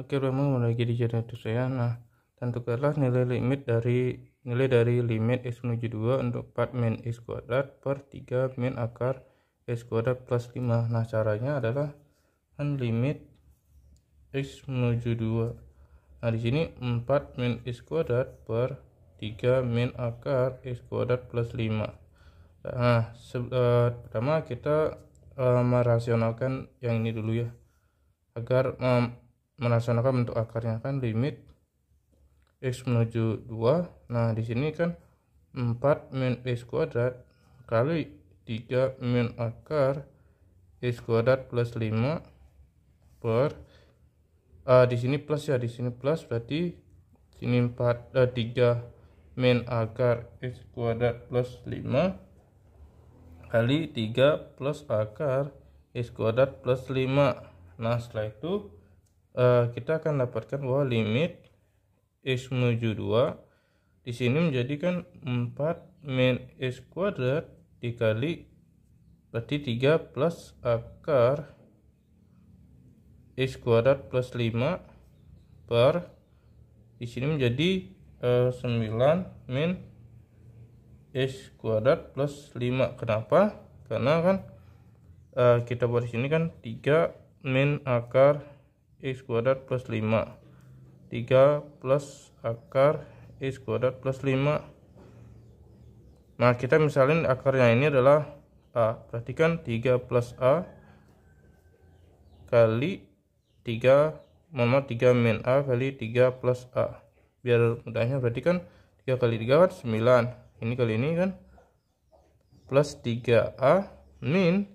akhir memang memiliki di itu saya nah tentukanlah nilai limit dari nilai dari limit x menuju 2 untuk 4 min x kuadrat per 3 min akar x kuadrat plus 5 nah caranya adalah kan limit x menuju 2 nah di sini 4 min x kuadrat per 3 min akar x kuadrat plus 5 nah uh, pertama kita uh, merasionalkan yang ini dulu ya agar um, melaksanakan bentuk akarnya kan limit x menuju 2 nah di sini kan 4 min x kuadrat kali 3 min akar x kuadrat plus 5 per uh, di sini plus ya di sini plus berarti sini 4 uh, 3 min akar x kuadrat plus 5 kali 3 plus akar x kuadrat plus 5 nah setelah itu uh, kita akan dapatkan bahwa limit x menuju 2 di sini menjadikan 4 min x kuadrat dikali berarti 3 plus akar x kuadrat plus 5 per di sini menjadi uh, eh, 9 min x kuadrat plus 5 kenapa karena kan uh, kita buat di sini kan 3 min akar x kuadrat plus 5 3 plus akar x kuadrat plus 5 nah kita misalnya akarnya ini adalah A perhatikan 3 plus A kali 3 mama 3 min A kali 3 plus A biar mudahnya perhatikan 3 kali 3 kan 9 ini kali ini kan plus 3A min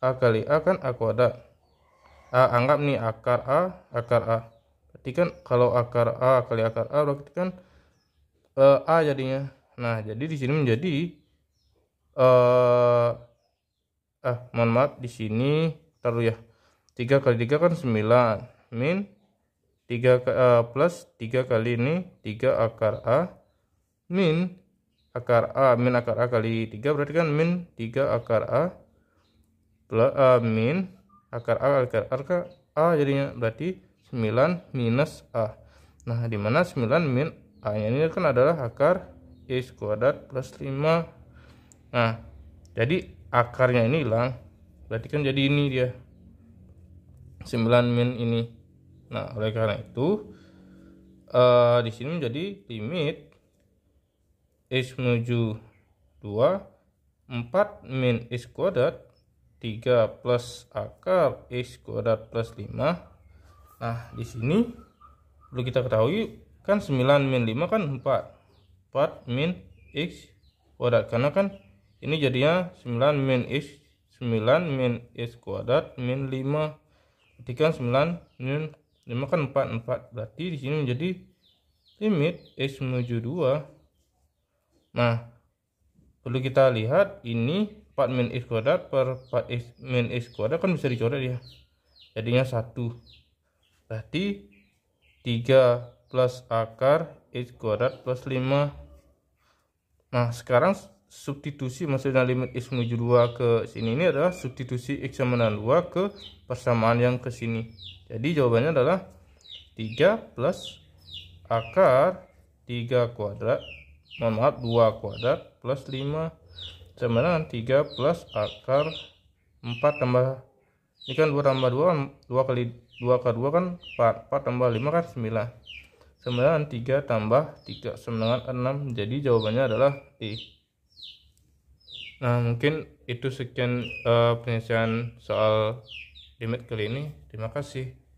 A kali A kan A kuadrat A anggap nih akar A akar A berarti kan kalau akar A kali akar A berarti kan uh, A jadinya nah jadi di sini menjadi e, ah mohon maaf di sini taruh ya tiga kali tiga kan sembilan min 3 e, plus tiga kali ini tiga akar A min akar A min akar A kali tiga berarti kan min tiga akar A plus, e, min akar A akar A, akar A jadinya berarti 9 minus A nah dimana 9 min A nya ini kan adalah akar X kuadrat plus 5 nah jadi akarnya ini hilang berarti kan jadi ini dia 9 min ini nah oleh karena itu uh, di sini menjadi limit x menuju 2 4 min x kuadrat 3 plus akar x kuadrat plus 5 nah di sini perlu kita ketahui kan 9 min 5 kan 4 4 min x kuadrat karena kan ini jadinya 9 min x 9 min x kuadrat min 5 berarti kan 9 min 5 kan 4 4 berarti di sini menjadi limit x menuju 2 nah perlu kita lihat ini 4 min x kuadrat per 4 x min x kuadrat kan bisa dicoret ya jadinya 1 berarti 3 plus akar x kuadrat plus 5 nah sekarang substitusi maksudnya limit x menuju 2 ke sini ini adalah substitusi x sama dengan 2 ke persamaan yang ke sini jadi jawabannya adalah 3 plus akar 3 kuadrat mohon maaf 2 kuadrat plus 5 sama dengan 3 plus akar 4 tambah ini kan 2 tambah 2 2 kan, kali 2 ke 2 kan 4 4 tambah 5 kan 9 sama dengan 3 tambah 3 sama dengan 6 jadi jawabannya adalah E nah mungkin itu sekian uh, penyelesaian soal limit kali ini terima kasih